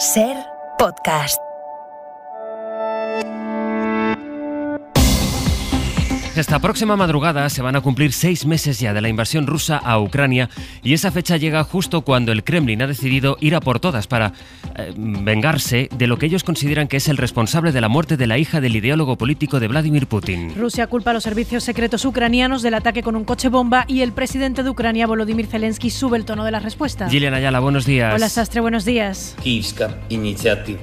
Ser podcast. esta próxima madrugada se van a cumplir seis meses ya de la invasión rusa a Ucrania y esa fecha llega justo cuando el Kremlin ha decidido ir a por todas para eh, vengarse de lo que ellos consideran que es el responsable de la muerte de la hija del ideólogo político de Vladimir Putin. Rusia culpa a los servicios secretos ucranianos del ataque con un coche bomba y el presidente de Ucrania, Volodymyr Zelensky, sube el tono de las respuestas. Gillian Ayala, buenos días. Hola, Sastre, buenos días. iniciativa.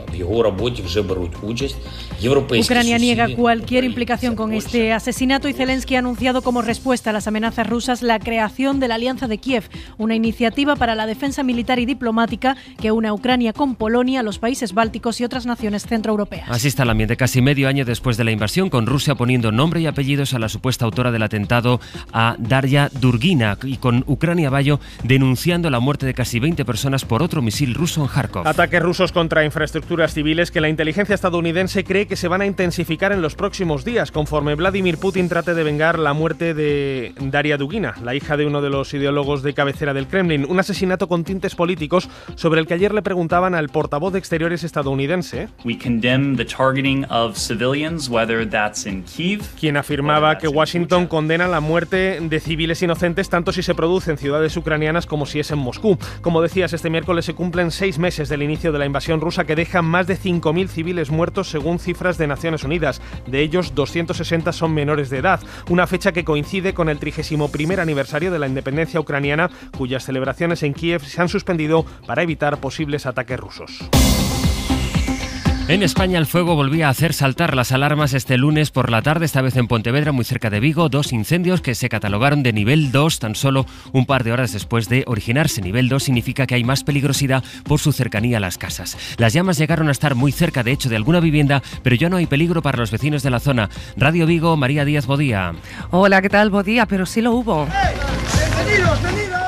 Pues, Ucrania niega cualquier implicación con este asesinato y Zelensky ha anunciado como respuesta a las amenazas rusas la creación de la Alianza de Kiev, una iniciativa para la defensa militar y diplomática que une a Ucrania con Polonia, los países bálticos y otras naciones centroeuropeas. Así está el ambiente casi medio año después de la invasión, con Rusia poniendo nombre y apellidos a la supuesta autora del atentado a Daria Durgina y con Ucrania Bayo denunciando la muerte de casi 20 personas por otro misil ruso en Kharkov. Ataques rusos contra infraestructuras civiles que la inteligencia estadounidense cree que se van a intensificar en los próximos días, conforme Vladimir Putin trate de vengar la muerte de Daria Dugina, la hija de uno de los ideólogos de cabecera del Kremlin, un asesinato con tintes políticos sobre el que ayer le preguntaban al portavoz de Exteriores estadounidense, quien afirmaba que Washington condena la muerte de civiles inocentes tanto si se produce en ciudades ucranianas como si es en Moscú. Como decías, este miércoles se cumplen seis meses del inicio de la invasión rusa que deja más de 5.000 civiles muertos según cifras de Naciones Unidas. De ellos, 260 son menores de edad, una fecha que coincide con el 31 aniversario de la independencia ucraniana, cuyas celebraciones en Kiev se han suspendido para evitar posibles ataques rusos. En España el fuego volvía a hacer saltar las alarmas este lunes por la tarde, esta vez en Pontevedra, muy cerca de Vigo, dos incendios que se catalogaron de nivel 2 tan solo un par de horas después de originarse. Nivel 2 significa que hay más peligrosidad por su cercanía a las casas. Las llamas llegaron a estar muy cerca, de hecho, de alguna vivienda, pero ya no hay peligro para los vecinos de la zona. Radio Vigo, María Díaz Bodía. Hola, ¿qué tal? Bodía, pero sí lo hubo.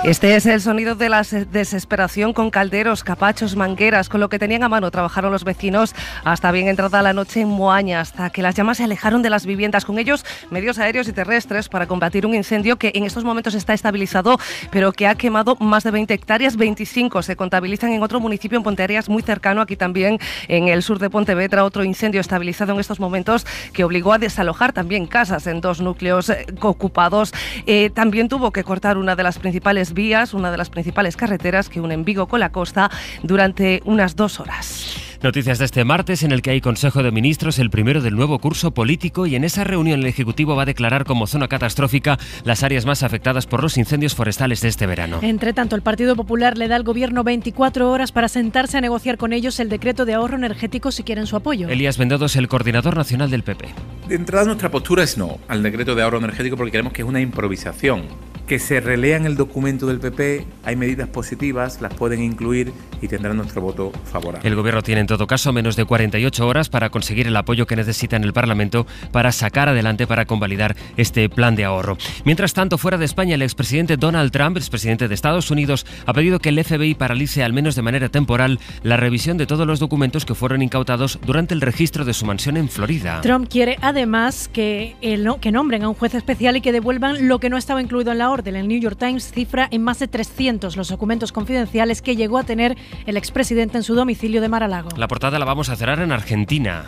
Este es el sonido de la desesperación con calderos, capachos, mangueras, con lo que tenían a mano trabajaron los vecinos hasta bien entrada la noche en Moaña, hasta que las llamas se alejaron de las viviendas. Con ellos, medios aéreos y terrestres para combatir un incendio que en estos momentos está estabilizado, pero que ha quemado más de 20 hectáreas, 25 se contabilizan en otro municipio en Ponteareas, muy cercano aquí también, en el sur de Pontevedra, otro incendio estabilizado en estos momentos que obligó a desalojar también casas en dos núcleos eh, ocupados. Eh, también tuvo que cortar una de las principales vías, una de las principales carreteras que unen Vigo con la costa, durante unas dos horas. Noticias de este martes en el que hay Consejo de Ministros, el primero del nuevo curso político y en esa reunión el Ejecutivo va a declarar como zona catastrófica las áreas más afectadas por los incendios forestales de este verano. Entre tanto, el Partido Popular le da al Gobierno 24 horas para sentarse a negociar con ellos el decreto de ahorro energético si quieren su apoyo. Elías Vendados, el coordinador nacional del PP. De entrada nuestra postura es no al decreto de ahorro energético porque creemos que es una improvisación que se relean el documento del PP, hay medidas positivas, las pueden incluir y tendrán nuestro voto favorable. El Gobierno tiene en todo caso menos de 48 horas para conseguir el apoyo que necesita en el Parlamento para sacar adelante, para convalidar este plan de ahorro. Mientras tanto, fuera de España, el expresidente Donald Trump, expresidente de Estados Unidos, ha pedido que el FBI paralice, al menos de manera temporal, la revisión de todos los documentos que fueron incautados durante el registro de su mansión en Florida. Trump quiere además que, que nombren a un juez especial y que devuelvan lo que no estaba incluido en la orden del New York Times cifra en más de 300 los documentos confidenciales que llegó a tener el expresidente en su domicilio de Mar-a-Lago. La portada la vamos a cerrar en Argentina.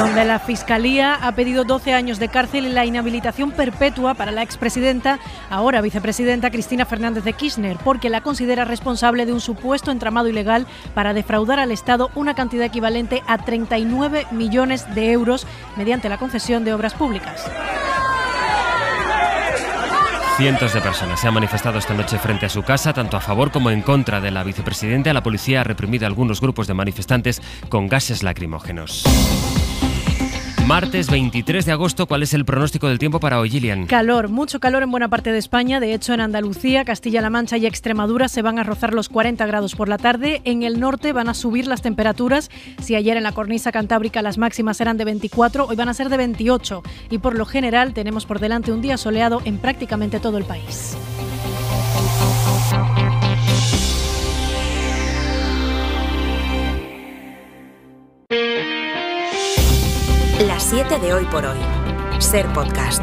donde la Fiscalía ha pedido 12 años de cárcel y la inhabilitación perpetua para la expresidenta, ahora vicepresidenta Cristina Fernández de Kirchner, porque la considera responsable de un supuesto entramado ilegal para defraudar al Estado una cantidad equivalente a 39 millones de euros mediante la concesión de obras públicas. Cientos de personas se han manifestado esta noche frente a su casa, tanto a favor como en contra de la vicepresidenta. La policía ha reprimido a algunos grupos de manifestantes con gases lacrimógenos. Martes 23 de agosto, ¿cuál es el pronóstico del tiempo para hoy, Gillian? Calor, mucho calor en buena parte de España. De hecho, en Andalucía, Castilla-La Mancha y Extremadura se van a rozar los 40 grados por la tarde. En el norte van a subir las temperaturas. Si ayer en la cornisa cantábrica las máximas eran de 24, hoy van a ser de 28. Y por lo general tenemos por delante un día soleado en prácticamente todo el país. Las 7 de hoy por hoy. Ser podcast.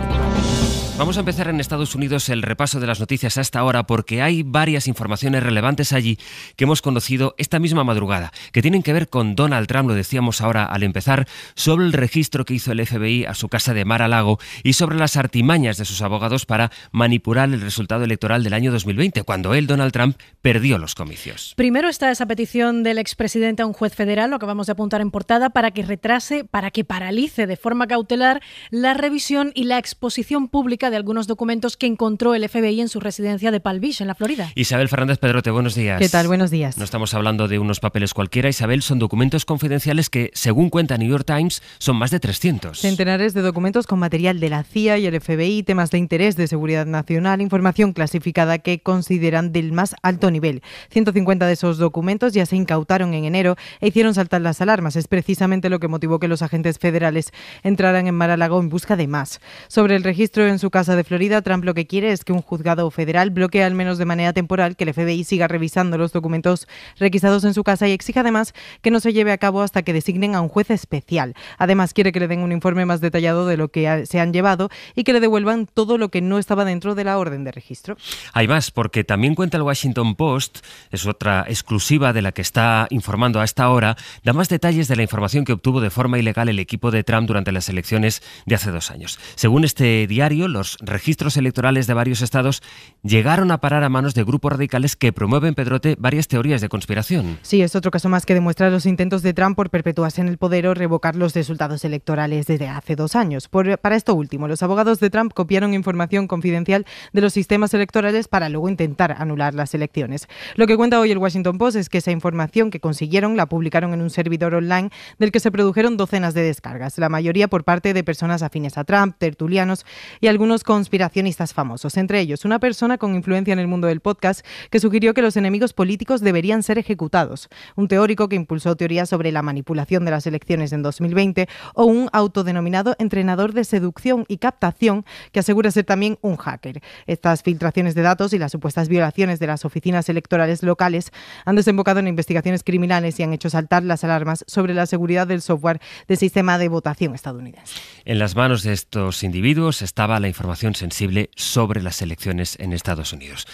Vamos a empezar en Estados Unidos el repaso de las noticias hasta ahora porque hay varias informaciones relevantes allí que hemos conocido esta misma madrugada, que tienen que ver con Donald Trump, lo decíamos ahora al empezar, sobre el registro que hizo el FBI a su casa de Mar a Lago y sobre las artimañas de sus abogados para manipular el resultado electoral del año 2020, cuando él, Donald Trump, perdió los comicios. Primero está esa petición del expresidente a un juez federal, lo acabamos de apuntar en portada, para que retrase, para que paralice de forma cautelar la revisión y la exposición pública de algunos documentos que encontró el FBI en su residencia de Palm Beach, en la Florida. Isabel Fernández Pedrote, buenos días. ¿Qué tal? Buenos días. No estamos hablando de unos papeles cualquiera, Isabel, son documentos confidenciales que, según cuenta New York Times, son más de 300. Centenares de documentos con material de la CIA y el FBI, temas de interés de seguridad nacional, información clasificada que consideran del más alto nivel. 150 de esos documentos ya se incautaron en enero e hicieron saltar las alarmas. Es precisamente lo que motivó que los agentes federales entraran en Mar-a-Lago en busca de más. Sobre el registro en su Casa de Florida, Trump lo que quiere es que un juzgado federal bloquee al menos de manera temporal que el FBI siga revisando los documentos requisados en su casa y exige además que no se lleve a cabo hasta que designen a un juez especial. Además, quiere que le den un informe más detallado de lo que se han llevado y que le devuelvan todo lo que no estaba dentro de la orden de registro. Hay más, porque también cuenta el Washington Post, es otra exclusiva de la que está informando a esta hora, da más detalles de la información que obtuvo de forma ilegal el equipo de Trump durante las elecciones de hace dos años. Según este diario, los registros electorales de varios estados llegaron a parar a manos de grupos radicales que promueven Pedrote varias teorías de conspiración. Sí, es otro caso más que demuestra los intentos de Trump por perpetuarse en el poder o revocar los resultados electorales desde hace dos años. para esto último, los abogados de Trump copiaron información confidencial de los sistemas electorales para luego intentar anular las elecciones. Lo que cuenta hoy el Washington Post es que esa información que consiguieron la publicaron en un servidor online del que se produjeron docenas de descargas, la mayoría por parte de personas afines a Trump, tertulianos y algunos conspiracionistas famosos, entre ellos una persona con influencia en el mundo del podcast que sugirió que los enemigos políticos deberían ser ejecutados, un teórico que impulsó teorías sobre la manipulación de las elecciones en 2020 o un autodenominado entrenador de seducción y captación que asegura ser también un hacker. Estas filtraciones de datos y las supuestas violaciones de las oficinas electorales locales han desembocado en investigaciones criminales y han hecho saltar las alarmas sobre la seguridad del software del sistema de votación estadounidense. En las manos de estos individuos estaba la información sensible sobre las elecciones en Estados Unidos.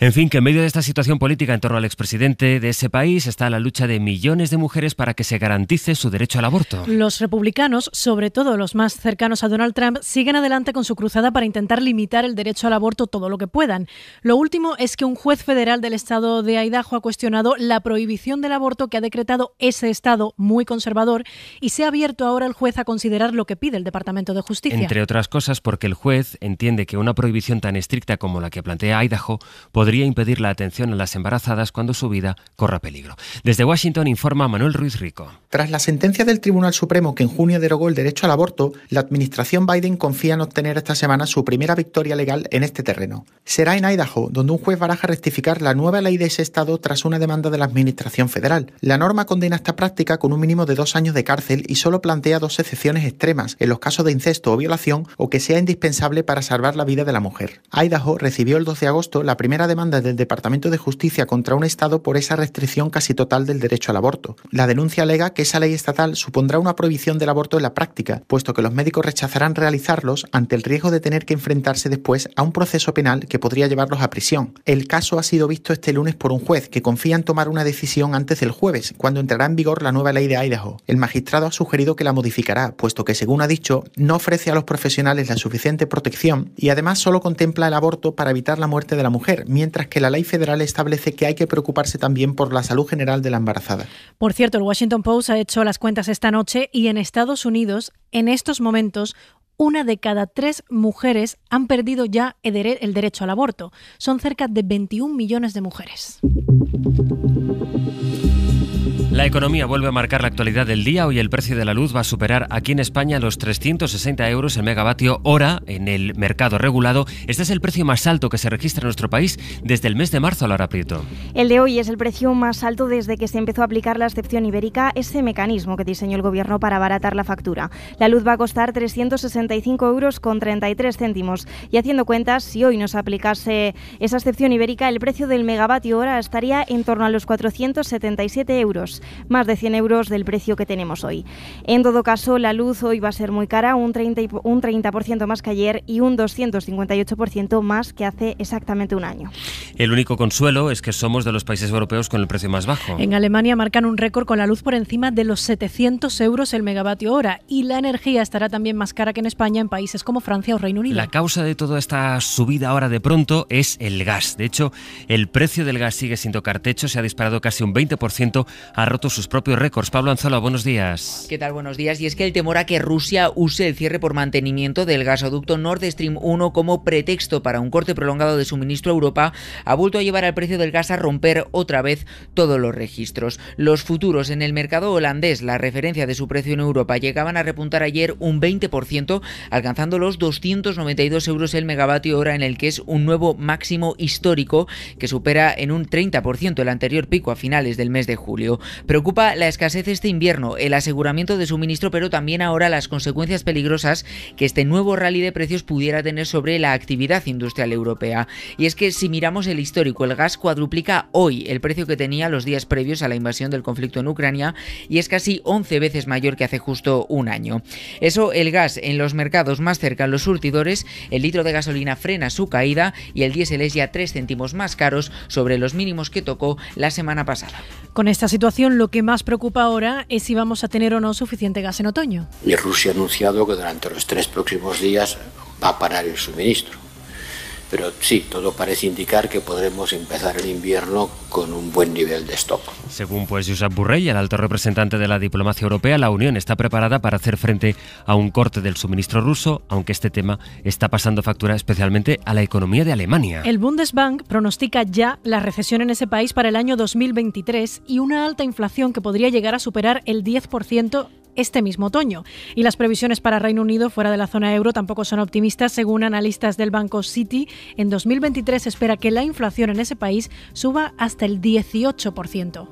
En fin, que en medio de esta situación política en torno al expresidente de ese país está la lucha de millones de mujeres para que se garantice su derecho al aborto. Los republicanos, sobre todo los más cercanos a Donald Trump, siguen adelante con su cruzada para intentar limitar el derecho al aborto todo lo que puedan. Lo último es que un juez federal del estado de Idaho ha cuestionado la prohibición del aborto que ha decretado ese estado muy conservador y se ha abierto ahora el juez a considerar lo que pide el Departamento de Justicia. Entre otras cosas porque el juez entiende que una prohibición tan estricta como la que plantea Idaho podría podría impedir la atención a las embarazadas cuando su vida corra peligro. Desde Washington informa Manuel Ruiz Rico. Tras la sentencia del Tribunal Supremo que en junio derogó el derecho al aborto, la administración Biden confía en obtener esta semana su primera victoria legal en este terreno. Será en Idaho, donde un juez baraja rectificar la nueva ley de ese estado tras una demanda de la administración federal. La norma condena esta práctica con un mínimo de dos años de cárcel y solo plantea dos excepciones extremas en los casos de incesto o violación o que sea indispensable para salvar la vida de la mujer. Idaho recibió el 12 de agosto la primera demanda demanda del Departamento de Justicia contra un Estado por esa restricción casi total del derecho al aborto. La denuncia alega que esa ley estatal supondrá una prohibición del aborto en la práctica, puesto que los médicos rechazarán realizarlos ante el riesgo de tener que enfrentarse después a un proceso penal que podría llevarlos a prisión. El caso ha sido visto este lunes por un juez que confía en tomar una decisión antes del jueves, cuando entrará en vigor la nueva ley de Idaho. El magistrado ha sugerido que la modificará, puesto que, según ha dicho, no ofrece a los profesionales la suficiente protección y además solo contempla el aborto para evitar la muerte de la mujer, mientras que la ley federal establece que hay que preocuparse también por la salud general de la embarazada. Por cierto, el Washington Post ha hecho las cuentas esta noche y en Estados Unidos, en estos momentos, una de cada tres mujeres han perdido ya el derecho al aborto. Son cerca de 21 millones de mujeres. La economía vuelve a marcar la actualidad del día. Hoy el precio de la luz va a superar aquí en España los 360 euros el megavatio hora en el mercado regulado. Este es el precio más alto que se registra en nuestro país desde el mes de marzo, a hora Prieto. El de hoy es el precio más alto desde que se empezó a aplicar la excepción ibérica, ese mecanismo que diseñó el gobierno para abaratar la factura. La luz va a costar 365 euros con 33 céntimos. Y haciendo cuentas, si hoy nos aplicase esa excepción ibérica, el precio del megavatio hora estaría en torno a los 477 euros más de 100 euros del precio que tenemos hoy. En todo caso, la luz hoy va a ser muy cara, un 30%, un 30 más que ayer y un 258% más que hace exactamente un año. El único consuelo es que somos de los países europeos con el precio más bajo. En Alemania marcan un récord con la luz por encima de los 700 euros el megavatio hora y la energía estará también más cara que en España en países como Francia o Reino Unido. La causa de toda esta subida ahora de pronto es el gas. De hecho, el precio del gas sigue siendo cartecho, se ha disparado casi un 20%, a sus propios récords. Pablo Anzola, buenos días. ¿Qué tal? Buenos días. Y es que el temor a que Rusia use el cierre por mantenimiento del gasoducto Nord Stream 1 como pretexto para un corte prolongado de suministro a Europa ha vuelto a llevar al precio del gas a romper otra vez todos los registros. Los futuros en el mercado holandés, la referencia de su precio en Europa, llegaban a repuntar ayer un 20%, alcanzando los 292 euros el megavatio hora en el que es un nuevo máximo histórico que supera en un 30% el anterior pico a finales del mes de julio. Preocupa la escasez este invierno, el aseguramiento de suministro, pero también ahora las consecuencias peligrosas que este nuevo rally de precios pudiera tener sobre la actividad industrial europea. Y es que si miramos el histórico, el gas cuadruplica hoy el precio que tenía los días previos a la invasión del conflicto en Ucrania y es casi 11 veces mayor que hace justo un año. Eso, el gas en los mercados más cerca a los surtidores, el litro de gasolina frena su caída y el diésel es ya 3 céntimos más caros sobre los mínimos que tocó la semana pasada. Con esta situación lo que más preocupa ahora es si vamos a tener o no suficiente gas en otoño. Y Rusia ha anunciado que durante los tres próximos días va a parar el suministro pero sí, todo parece indicar que podremos empezar el invierno con un buen nivel de stock. Según pues Josep Burrell, el alto representante de la diplomacia europea, la Unión está preparada para hacer frente a un corte del suministro ruso, aunque este tema está pasando factura especialmente a la economía de Alemania. El Bundesbank pronostica ya la recesión en ese país para el año 2023 y una alta inflación que podría llegar a superar el 10% este mismo otoño. Y las previsiones para Reino Unido fuera de la zona euro tampoco son optimistas. Según analistas del banco City, en 2023 espera que la inflación en ese país suba hasta el 18%.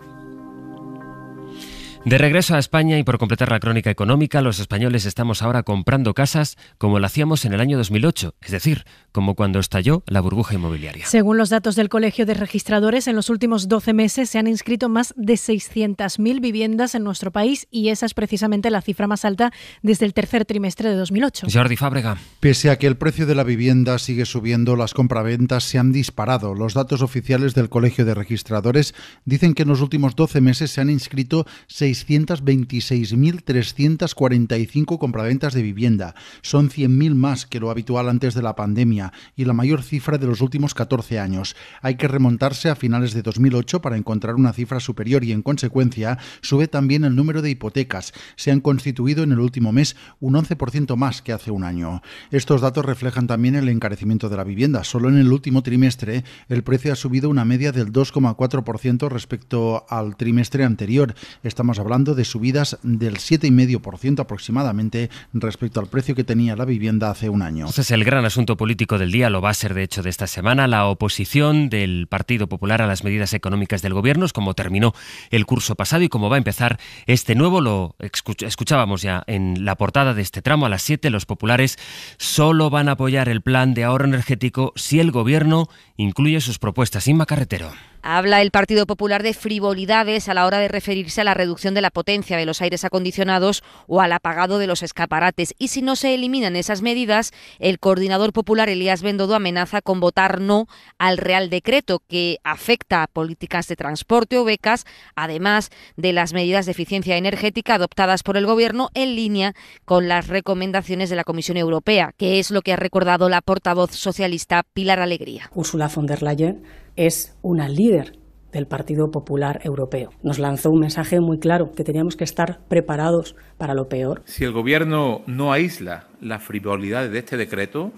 De regreso a España y por completar la crónica económica, los españoles estamos ahora comprando casas como lo hacíamos en el año 2008, es decir, como cuando estalló la burbuja inmobiliaria. Según los datos del Colegio de Registradores, en los últimos 12 meses se han inscrito más de 600.000 viviendas en nuestro país y esa es precisamente la cifra más alta desde el tercer trimestre de 2008. Jordi Fábrega. Pese a que el precio de la vivienda sigue subiendo, las compraventas se han disparado. Los datos oficiales del Colegio de Registradores dicen que en los últimos 12 meses se han inscrito 600.000 626.345 compraventas de vivienda. Son 100.000 más que lo habitual antes de la pandemia y la mayor cifra de los últimos 14 años. Hay que remontarse a finales de 2008 para encontrar una cifra superior y, en consecuencia, sube también el número de hipotecas. Se han constituido en el último mes un 11% más que hace un año. Estos datos reflejan también el encarecimiento de la vivienda. Solo en el último trimestre el precio ha subido una media del 2,4% respecto al trimestre anterior. Estamos a hablando de subidas del 7,5% aproximadamente respecto al precio que tenía la vivienda hace un año. Ese es el gran asunto político del día, lo va a ser de hecho de esta semana, la oposición del Partido Popular a las medidas económicas del gobierno, es como terminó el curso pasado y como va a empezar este nuevo, lo escuchábamos ya en la portada de este tramo a las 7, los populares solo van a apoyar el plan de ahorro energético si el gobierno incluye sus propuestas. Inma Carretero. Habla el Partido Popular de frivolidades a la hora de referirse a la reducción de la potencia de los aires acondicionados o al apagado de los escaparates. Y si no se eliminan esas medidas, el coordinador popular Elías Bendodo amenaza con votar no al Real Decreto que afecta a políticas de transporte o becas, además de las medidas de eficiencia energética adoptadas por el Gobierno en línea con las recomendaciones de la Comisión Europea, que es lo que ha recordado la portavoz socialista Pilar Alegría. Ursula von der Leyen es una líder del Partido Popular Europeo. Nos lanzó un mensaje muy claro, que teníamos que estar preparados para lo peor. Si el Gobierno no aísla las frivolidades de este decreto,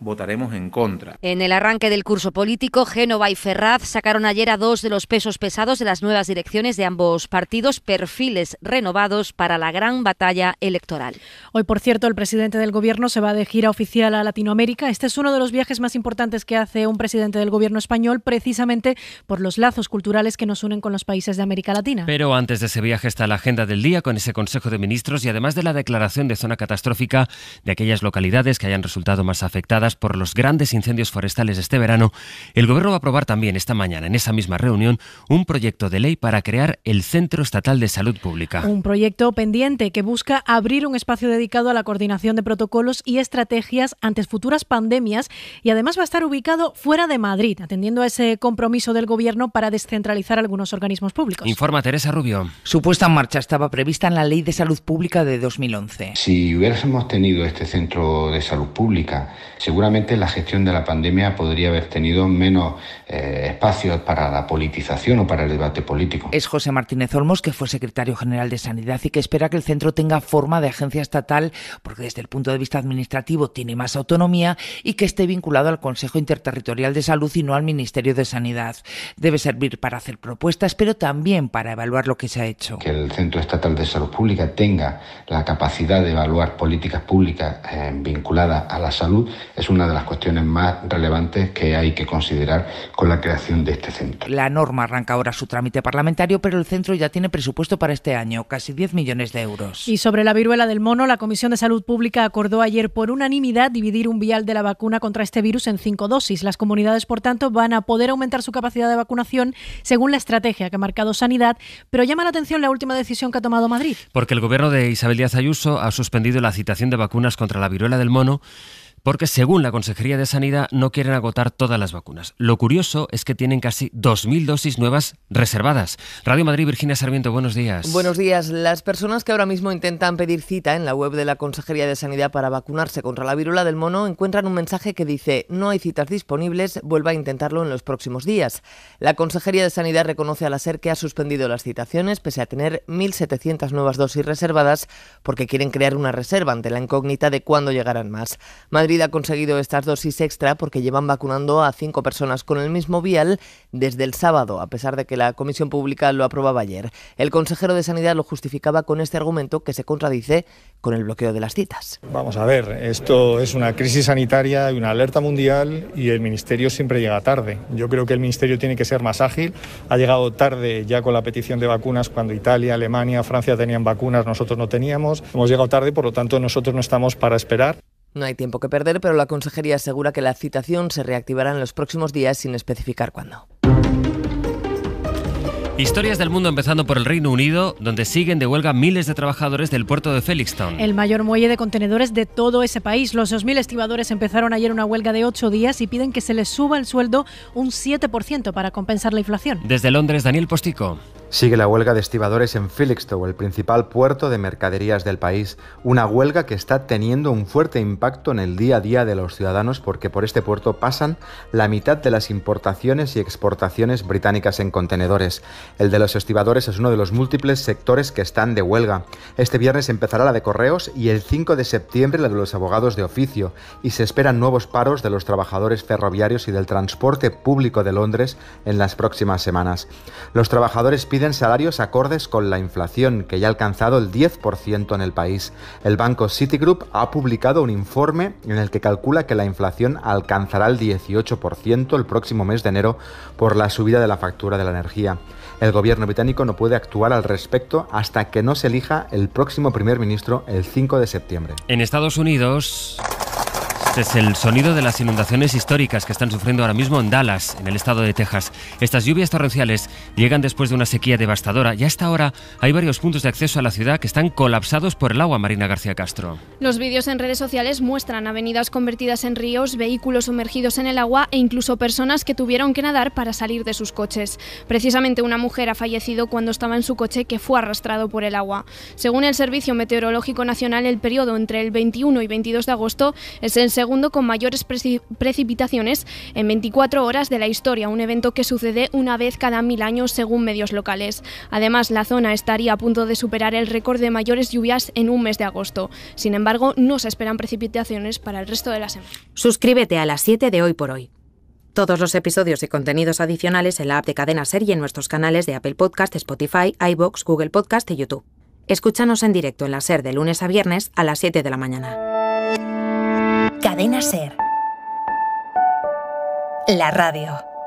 votaremos en contra. En el arranque del curso político, Génova y Ferraz sacaron ayer a dos de los pesos pesados de las nuevas direcciones de ambos partidos, perfiles renovados para la gran batalla electoral. Hoy, por cierto, el presidente del Gobierno se va de gira oficial a Latinoamérica. Este es uno de los viajes más importantes que hace un presidente del Gobierno español, precisamente por los lazos culturales que nos unen con los países de América Latina. Pero antes de ese viaje está la agenda del día con ese Consejo de Ministros y además de la declaración de zona catastrófica de aquellas localidades que hayan resultado más afectadas por los grandes incendios forestales de este verano, el Gobierno va a aprobar también esta mañana, en esa misma reunión, un proyecto de ley para crear el Centro Estatal de Salud Pública. Un proyecto pendiente que busca abrir un espacio dedicado a la coordinación de protocolos y estrategias ante futuras pandemias y además va a estar ubicado fuera de Madrid, atendiendo a ese compromiso del Gobierno para descentralizar algunos organismos públicos. Informa Teresa Rubio. Su puesta en marcha estaba prevista en la Ley de Salud Pública de 2011. Si hubiésemos tenido este Centro de Salud Pública, según seguramente la gestión de la pandemia podría haber tenido menos eh, espacios para la politización o para el debate político. Es José Martínez Olmos, que fue secretario general de Sanidad y que espera que el centro tenga forma de agencia estatal, porque desde el punto de vista administrativo tiene más autonomía y que esté vinculado al Consejo Interterritorial de Salud y no al Ministerio de Sanidad. Debe servir para hacer propuestas, pero también para evaluar lo que se ha hecho. Que el Centro Estatal de Salud Pública tenga la capacidad de evaluar políticas públicas eh, vinculadas a la salud es una de las cuestiones más relevantes que hay que considerar con la creación de este centro. La norma arranca ahora su trámite parlamentario, pero el centro ya tiene presupuesto para este año, casi 10 millones de euros. Y sobre la viruela del mono, la Comisión de Salud Pública acordó ayer por unanimidad dividir un vial de la vacuna contra este virus en cinco dosis. Las comunidades, por tanto, van a poder aumentar su capacidad de vacunación según la estrategia que ha marcado Sanidad, pero llama la atención la última decisión que ha tomado Madrid. Porque el gobierno de Isabel Díaz Ayuso ha suspendido la citación de vacunas contra la viruela del mono porque según la Consejería de Sanidad no quieren agotar todas las vacunas. Lo curioso es que tienen casi 2.000 dosis nuevas reservadas. Radio Madrid, Virginia Sarmiento, buenos días. Buenos días. Las personas que ahora mismo intentan pedir cita en la web de la Consejería de Sanidad para vacunarse contra la viruela del mono encuentran un mensaje que dice no hay citas disponibles, vuelva a intentarlo en los próximos días. La Consejería de Sanidad reconoce a la SER que ha suspendido las citaciones pese a tener 1.700 nuevas dosis reservadas porque quieren crear una reserva ante la incógnita de cuándo llegarán más ha conseguido estas dosis extra porque llevan vacunando a cinco personas con el mismo vial desde el sábado, a pesar de que la Comisión Pública lo aprobaba ayer. El consejero de Sanidad lo justificaba con este argumento que se contradice con el bloqueo de las citas. Vamos a ver, esto es una crisis sanitaria y una alerta mundial y el Ministerio siempre llega tarde. Yo creo que el Ministerio tiene que ser más ágil. Ha llegado tarde ya con la petición de vacunas cuando Italia, Alemania, Francia tenían vacunas, nosotros no teníamos. Hemos llegado tarde, por lo tanto nosotros no estamos para esperar. No hay tiempo que perder, pero la Consejería asegura que la citación se reactivará en los próximos días sin especificar cuándo. Historias del mundo empezando por el Reino Unido, donde siguen de huelga miles de trabajadores del puerto de Felixstown. El mayor muelle de contenedores de todo ese país. Los 2.000 estibadores empezaron ayer una huelga de 8 días y piden que se les suba el sueldo un 7% para compensar la inflación. Desde Londres, Daniel Postico. Sigue la huelga de estibadores en Felixstowe, el principal puerto de mercaderías del país, una huelga que está teniendo un fuerte impacto en el día a día de los ciudadanos porque por este puerto pasan la mitad de las importaciones y exportaciones británicas en contenedores. El de los estibadores es uno de los múltiples sectores que están de huelga. Este viernes empezará la de correos y el 5 de septiembre la de los abogados de oficio y se esperan nuevos paros de los trabajadores ferroviarios y del transporte público de Londres en las próximas semanas. Los trabajadores piden piden salarios acordes con la inflación, que ya ha alcanzado el 10% en el país. El banco Citigroup ha publicado un informe en el que calcula que la inflación alcanzará el 18% el próximo mes de enero por la subida de la factura de la energía. El gobierno británico no puede actuar al respecto hasta que no se elija el próximo primer ministro el 5 de septiembre. En Estados Unidos... Este es el sonido de las inundaciones históricas que están sufriendo ahora mismo en Dallas, en el estado de Texas. Estas lluvias torrenciales llegan después de una sequía devastadora y hasta ahora hay varios puntos de acceso a la ciudad que están colapsados por el agua, Marina García Castro. Los vídeos en redes sociales muestran avenidas convertidas en ríos, vehículos sumergidos en el agua e incluso personas que tuvieron que nadar para salir de sus coches. Precisamente una mujer ha fallecido cuando estaba en su coche que fue arrastrado por el agua. Según el Servicio Meteorológico Nacional, el periodo entre el 21 y 22 de agosto es el segundo segundo con mayores precipitaciones en 24 horas de la historia, un evento que sucede una vez cada mil años según medios locales. Además, la zona estaría a punto de superar el récord de mayores lluvias en un mes de agosto. Sin embargo, no se esperan precipitaciones para el resto de la semana. Suscríbete a las 7 de hoy por hoy. Todos los episodios y contenidos adicionales en la app de Cadena Ser en nuestros canales de Apple Podcast, Spotify, iBox, Google Podcast y YouTube. Escúchanos en directo en la SER de lunes a viernes a las 7 de la mañana. Cadena Ser. La radio.